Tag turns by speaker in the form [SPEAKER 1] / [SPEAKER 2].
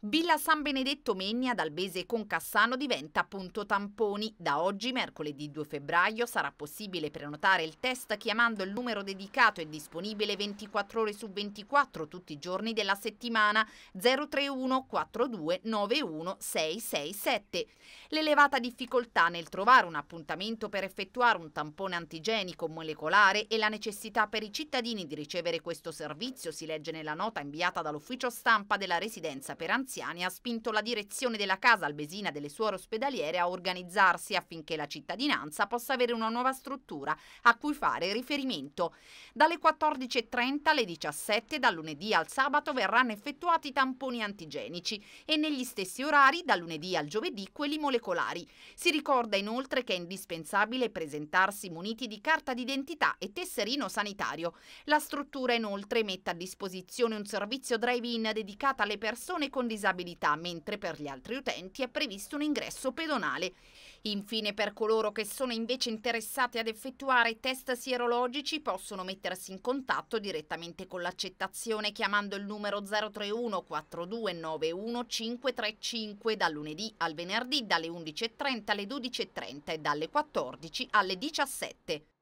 [SPEAKER 1] Villa San Benedetto Megna dal Bese con Cassano diventa punto tamponi. Da oggi, mercoledì 2 febbraio, sarà possibile prenotare il test chiamando il numero dedicato e disponibile 24 ore su 24 tutti i giorni della settimana 031 42 91 667. L'elevata difficoltà nel trovare un appuntamento per effettuare un tampone antigenico molecolare e la necessità per i cittadini di ricevere questo servizio si legge nella nota inviata dall'ufficio stampa della residenza per anziani anziani ha spinto la direzione della casa albesina delle suore ospedaliere a organizzarsi affinché la cittadinanza possa avere una nuova struttura a cui fare riferimento. Dalle 14.30 alle 17 dal lunedì al sabato verranno effettuati tamponi antigenici e negli stessi orari dal lunedì al giovedì quelli molecolari. Si ricorda inoltre che è indispensabile presentarsi muniti di carta d'identità e tesserino sanitario. La struttura inoltre mette a disposizione un servizio drive-in dedicato alle persone con disabilità disabilità, mentre per gli altri utenti è previsto un ingresso pedonale. Infine, per coloro che sono invece interessati ad effettuare test sierologici, possono mettersi in contatto direttamente con l'accettazione chiamando il numero 031 4291 535 dal lunedì al venerdì dalle 11.30 alle 12.30 e dalle 14 alle 17.